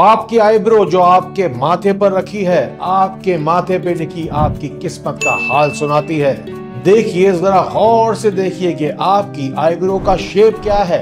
आपकी आईब्रो जो आपके माथे पर रखी है आपके माथे पे लिखी आपकी किस्मत का हाल सुनाती है देखिए जरा गौर से देखिए कि आपकी आईब्रो का शेप क्या है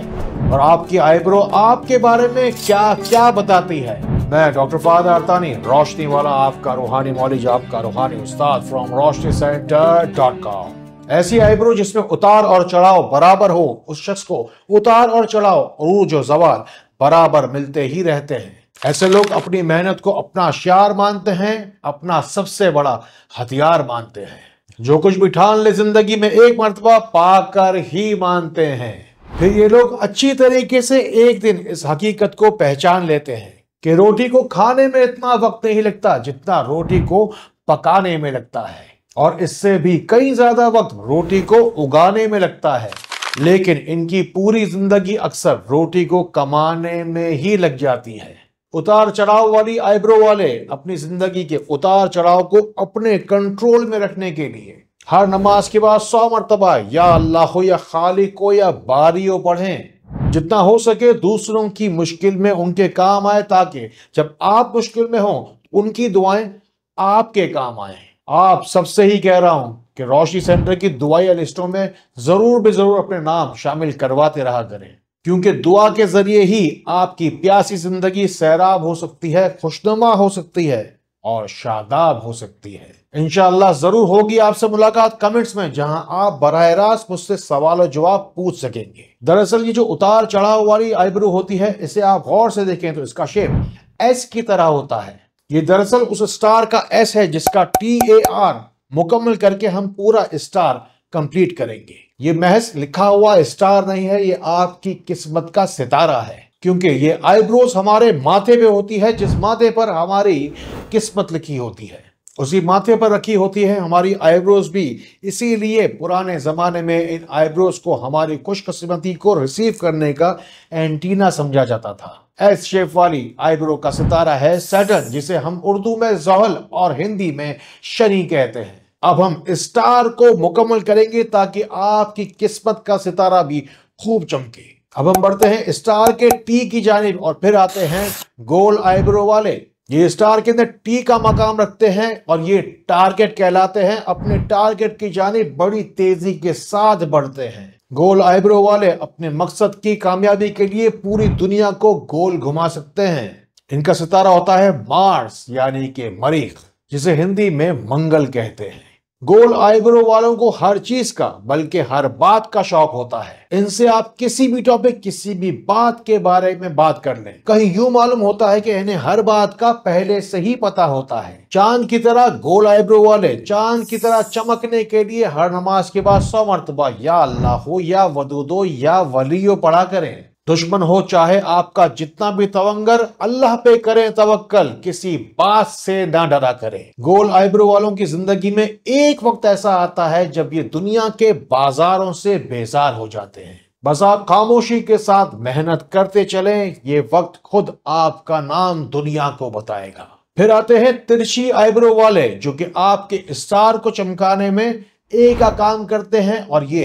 और आपकी आईब्रो आपके बारे में क्या क्या बताती है मैं डॉक्टर फाद अरतानी रोशनी वाला आपका रूहानी मॉलिज आपका रूहानी उस्ताद from Roshni centre dot com ऐसी आईब्रो जिसमें उतार और चढ़ाव बराबर हो उस शख्स को उतार और चढ़ाव रूज जो जवाल बराबर मिलते ही रहते हैं ऐसे लोग अपनी मेहनत को अपना हथियार मानते हैं अपना सबसे बड़ा हथियार मानते हैं जो कुछ भी ठान ले जिंदगी में एक मरतबा पाकर ही मानते हैं फिर ये लोग अच्छी तरीके से एक दिन इस हकीकत को पहचान लेते हैं कि रोटी को खाने में इतना वक्त नहीं लगता जितना रोटी को पकाने में लगता है और इससे भी कई ज्यादा वक्त रोटी को उगाने में लगता है लेकिन इनकी पूरी जिंदगी अक्सर रोटी को कमाने में ही लग जाती है उतार चढ़ाव वाली आईब्रो वाले अपनी जिंदगी के उतार चढ़ाव को अपने कंट्रोल में रखने के लिए हर नमाज के बाद सौ मरतबा या अल्लाह हो या खालिक हो या बारी हो पढ़ें जितना हो सके दूसरों की मुश्किल में उनके काम आए ताकि जब आप मुश्किल में हो उनकी दुआएं आपके काम आए आप सबसे ही कह रहा हूं कि रोशनी सेंटर की दुआई लिस्टों में जरूर भी जरूर अपने नाम शामिल करवाते रहा करें क्योंकि दुआ के जरिए ही आपकी प्यासी जिंदगी सैराब हो सकती है खुशनुमा हो सकती है और शादाब हो सकती है इनशाला जरूर होगी आपसे मुलाकात कमेंट्स में जहां आप बरह रास्त मुझसे सवाल और जवाब पूछ सकेंगे दरअसल ये जो उतार चढ़ाव वाली आईब्रो होती है इसे आप गौर से देखें तो इसका शेप एस की तरह होता है ये दरअसल उस स्टार का एस है जिसका टी ए आर मुकम्मल करके हम पूरा स्टार कंप्लीट करेंगे ये महज लिखा हुआ स्टार नहीं है ये आपकी किस्मत का सितारा है क्योंकि ये आईब्रोज हमारे माथे पे होती है जिस माथे पर हमारी किस्मत लिखी होती है उसी माथे पर रखी होती है हमारी आईब्रोज भी इसीलिए पुराने ज़माने में इन आईब्रोज को हमारी खुशकस्मती को रिसीव करने का एंटीना समझा जाता था एस शेप वाली आईब्रो का सितारा है सैटर्न जिसे हम उर्दू में जहल और हिंदी में शनि कहते हैं अब हम स्टार को मुकम्मल करेंगे ताकि आपकी किस्मत का सितारा भी खूब चमके अब हम बढ़ते हैं स्टार के टी की जानब और फिर आते हैं गोल आईब्रो वाले ये स्टार के अंदर टी का मकाम रखते हैं और ये टारगेट कहलाते हैं अपने टारगेट की जानब बड़ी तेजी के साथ बढ़ते हैं गोल आईब्रो वाले अपने मकसद की कामयाबी के लिए पूरी दुनिया को गोल घुमा सकते हैं इनका सितारा होता है मार्स यानी के मरीख जिसे हिंदी में मंगल कहते हैं गोल आईब्रो वालों को हर चीज का बल्कि हर बात का शौक होता है इनसे आप किसी भी टॉपिक किसी भी बात के बारे में बात कर लें कहीं यूं मालूम होता है कि इन्हें हर बात का पहले से ही पता होता है चांद की तरह गोल आईब्रो वाले चांद की तरह चमकने के लिए हर नमाज के बाद सौ मरतबा या अल्लाह या वदूदो या वलियो पढ़ा करें दुश्मन हो चाहे आपका जितना भी तवंगर अल्लाह पे करें तवक्कल किसी बात से ना डरा करें गोल आईब्रो वालों की जिंदगी में एक वक्त ऐसा आता है जब ये दुनिया के बाजारों से बेजार हो जाते हैं बस आप खामोशी के साथ मेहनत करते चले ये वक्त खुद आपका नाम दुनिया को बताएगा फिर आते हैं तिरछी आईब्रो वाले जो कि आपके स्टार को चमकाने में एक काम करते हैं और ये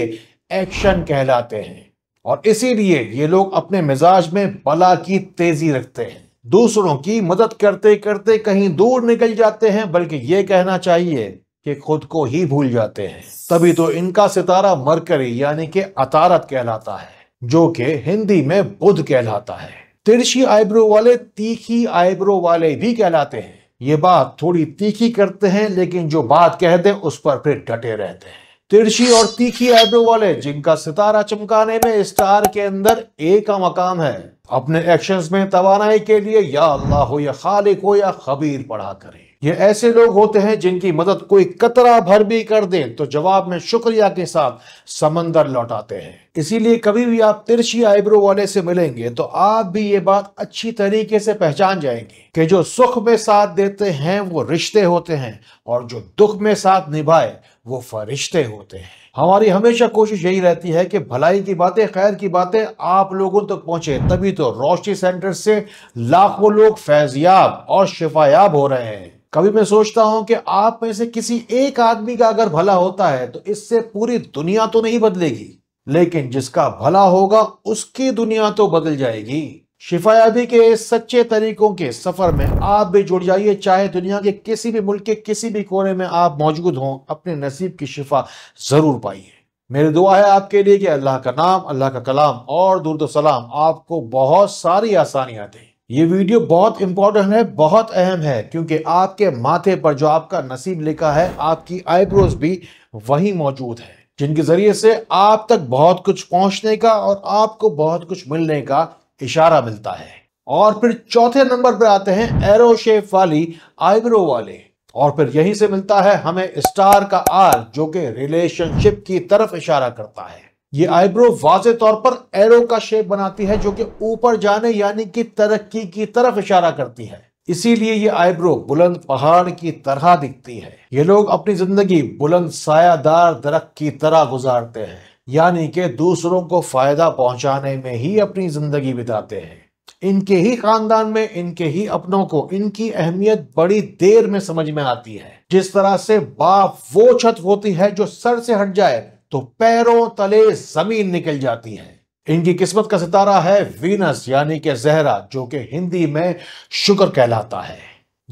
एक्शन कहलाते हैं और इसीलिए ये लोग अपने मिजाज में बला की तेजी रखते हैं दूसरों की मदद करते करते कहीं दूर निकल जाते हैं बल्कि ये कहना चाहिए कि खुद को ही भूल जाते हैं तभी तो इनका सितारा मरकरी यानी कि अतारत कहलाता है जो कि हिंदी में बुध कहलाता है तिरछी आईब्रो वाले तीखी आईब्रो वाले भी कहलाते हैं ये बात थोड़ी तीखी करते हैं लेकिन जो बात कहते हैं उस पर फिर डटे रहते हैं तिरछी और तीखी आईब्रो वाले जिनका सितारा चमकाने में स्टार के अंदर एक का मकाम है अपने एक्शंस में तोानाई के लिए या अल्लाह हो या खालिक हो या खबीर पढ़ा करें ये ऐसे लोग होते हैं जिनकी मदद कोई कतरा भर भी कर दे तो जवाब में शुक्रिया के साथ समंदर लौटाते हैं इसीलिए कभी भी आप तिरछी आईब्रो वाले से मिलेंगे तो आप भी ये बात अच्छी तरीके से पहचान जाएंगे कि जो सुख में साथ देते हैं वो रिश्ते होते हैं और जो दुख में साथ निभाए वो फरिश्ते होते हैं हमारी हमेशा कोशिश यही रहती है कि भलाई की बातें खैर की बातें आप लोगों तक तो पहुंचे तभी तो रोशनी सेंटर से लाखों लोग फैजयाब और शिफायाब हो रहे हैं कभी मैं सोचता हूं कि आप में से किसी एक आदमी का अगर भला होता है तो इससे पूरी दुनिया तो नहीं बदलेगी लेकिन जिसका भला होगा उसकी दुनिया तो बदल जाएगी शिफायाबी के सच्चे तरीकों के सफर में आप भी जुड़ जाइए चाहे दुनिया के किसी भी मुल्क के किसी भी कोने में आप मौजूद हों अपने नसीब की शिफा जरूर पाइए मेरी दुआ है आपके लिए कि अल्लाह का नाम अल्लाह का कलाम और दुर्द सलाम आपको बहुत सारी आसानियां दें ये वीडियो बहुत इंपॉर्टेंट है बहुत अहम है क्योंकि आपके माथे पर जो आपका नसीब लिखा है आपकी आईब्रोज भी वही मौजूद है जिनके ज़रिए से आप तक बहुत कुछ पहुंचने का और आपको बहुत कुछ मिलने का इशारा मिलता है और फिर चौथे नंबर पर आते हैं एरो शेप वाली आईब्रो वाले और फिर यहीं से मिलता है हमें स्टार का आर जो कि रिलेशनशिप की तरफ इशारा करता है ये आईब्रो वाजे तौर पर एरो का शेप बनाती है जो कि ऊपर जाने यानी कि तरक्की की तरफ इशारा करती है इसीलिए ये आईब्रो बुलंद पहाड़ की तरह दिखती है ये लोग अपनी जिंदगी बुलंद सायादार दरख की तरह गुजारते हैं यानी कि दूसरों को फायदा पहुंचाने में ही अपनी जिंदगी बिताते हैं इनके ही खानदान में इनके ही अपनों को इनकी अहमियत बड़ी देर में समझ में आती है जिस तरह से बाप वो छत होती है जो सर से हट जाए तो पैरों तले जमीन निकल जाती है इनकी किस्मत का सितारा है वीनस यानी कि जहरा जो कि हिंदी में शुक्र कहलाता है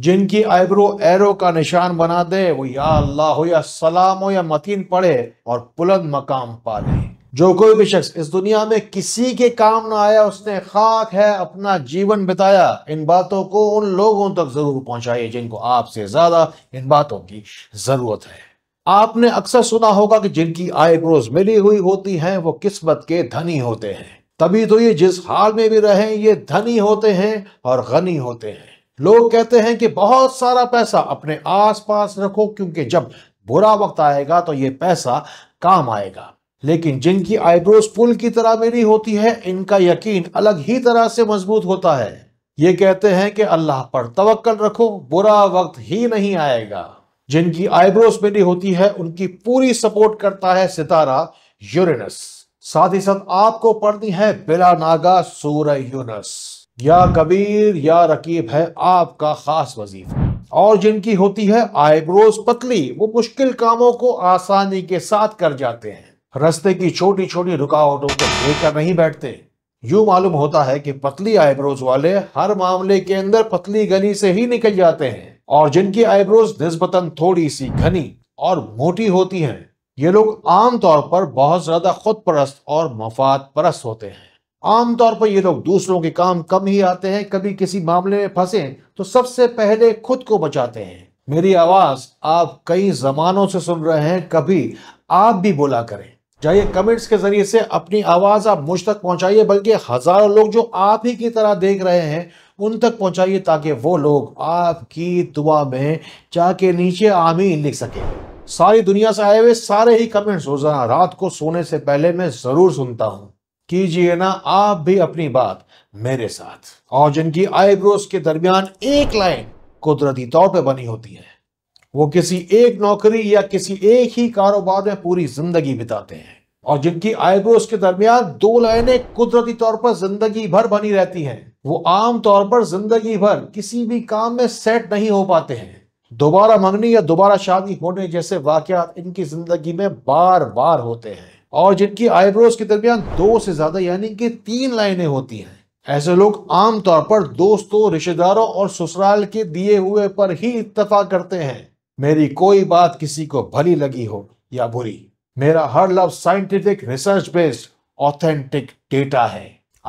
जिनकी आईब्रो एरो का निशान बना दे वो या अल्लाह हो या सलाम हो या मतीन पढ़े और पुलंद मकाम पा ले जो कोई भी शख्स इस दुनिया में किसी के काम ना आया उसने खाक है अपना जीवन बिताया इन बातों को उन लोगों तक जरूर पहुंचाइए जिनको आपसे ज्यादा इन बातों की जरूरत है आपने अक्सर सुना होगा कि जिनकी आईब्रोज मिली हुई होती हैं वो किस्मत के धनी होते हैं तभी तो ये जिस हाल में भी रहे ये धनी होते हैं और गनी होते हैं लोग कहते हैं कि बहुत सारा पैसा अपने आस पास रखो क्योंकि जब बुरा वक्त आएगा तो ये पैसा काम आएगा लेकिन जिनकी आईब्रोज पुल की तरह मिली होती है इनका यकीन अलग ही तरह से मजबूत होता है ये कहते हैं कि अल्लाह पर तवक्कल रखो बुरा वक्त ही नहीं आएगा जिनकी आईब्रोज नहीं होती है उनकी पूरी सपोर्ट करता है सितारा यूरेनस साथ ही साथ आपको पढ़नी है बिला नागा सूर्य यूनस या कबीर या रकीब है आपका खास वजीफा और जिनकी होती है आईब्रोज पतली वो मुश्किल कामों को आसानी के साथ कर जाते हैं रस्ते की छोटी छोटी रुकावटों को लेकर नहीं बैठते यूं मालूम होता है कि पतली आईब्रोज वाले हर मामले के अंदर पतली गली से ही निकल जाते हैं और जिनकी आईब्रोज निस्बतन थोड़ी सी घनी और मोटी होती हैं ये लोग आमतौर पर बहुत ज्यादा खुद परस्त और मफाद परस्त होते हैं आमतौर पर ये लोग दूसरों के काम कम ही आते हैं कभी किसी मामले में फंसे तो सबसे पहले खुद को बचाते हैं मेरी आवाज आप कई जमानों से सुन रहे हैं कभी आप भी बोला करें जाइए कमेंट्स के जरिए से अपनी आवाज़ आप मुझ तक पहुंचाइए बल्कि हज़ारों लोग जो आप ही की तरह देख रहे हैं उन तक पहुंचाइए ताकि वो लोग आपकी दुआ में जाके नीचे आमीन लिख सके सारी दुनिया से आए हुए सारे ही कमेंट्स रोज़ाना रात को सोने से पहले मैं ज़रूर सुनता हूँ कीजिए ना आप भी अपनी बात मेरे साथ और जिनकी आईब्रोज के दरमियान एक लाइन कुदरती तौर पर बनी होती है वो किसी एक नौकरी या किसी एक ही कारोबार में पूरी जिंदगी बिताते हैं और जिनकी आईब्रोज के दरमियान दो लाइनें कुदरती तौर पर जिंदगी भर बनी रहती हैं वो आम तौर पर जिंदगी भर किसी भी काम में सेट नहीं हो पाते हैं दोबारा मंगनी या दोबारा शादी होने जैसे वाकत इनकी जिंदगी में बार बार होते हैं और जिनकी आईब्रोज के दरमियान दो से ज्यादा यानी कि तीन लाइनें होती हैं ऐसे लोग आमतौर पर दोस्तों रिश्तेदारों और ससुराल के दिए हुए पर ही इतफा करते हैं मेरी कोई बात किसी को भली लगी हो या बुरी मेरा हर love scientific research based authentic data है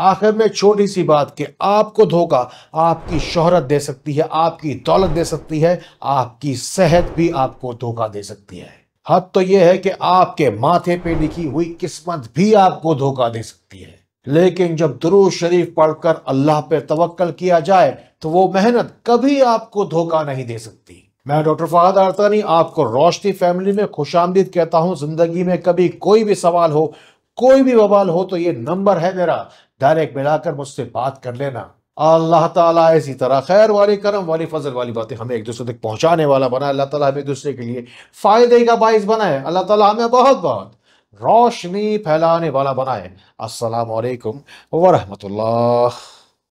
आखिर में छोटी सी बात कि आपको धोखा आपकी शोहरत दे सकती है आपकी दौलत दे सकती है आपकी सेहत भी आपको धोखा दे सकती है हद तो यह है कि आपके माथे पे लिखी हुई किस्मत भी आपको धोखा दे सकती है लेकिन जब दुरूज शरीफ पढ़कर अल्लाह पे तवक्ल किया जाए तो वो मेहनत कभी आपको धोखा नहीं दे सकती मैं डॉक्टर फहद अरतानी आपको रोशनी फैमिली में खुश आमदीद कहता हूँ ज़िंदगी में कभी कोई भी सवाल हो कोई भी बवाल हो तो ये नंबर है मेरा डायरेक्ट मिलाकर मुझसे बात कर लेना अल्लाह ताला इसी तरह खैर वाली करम वाली फजल वाली बातें हमें एक दूसरे तक पहुंचाने वाला बना अल्लाह ताला हमें एक दूसरे के लिए फ़ायदे का बायस बनाए अल्लाह ताला हमें बहुत बहुत रोशनी फैलाने वाला बनाए असलकम वरहमतुल्ला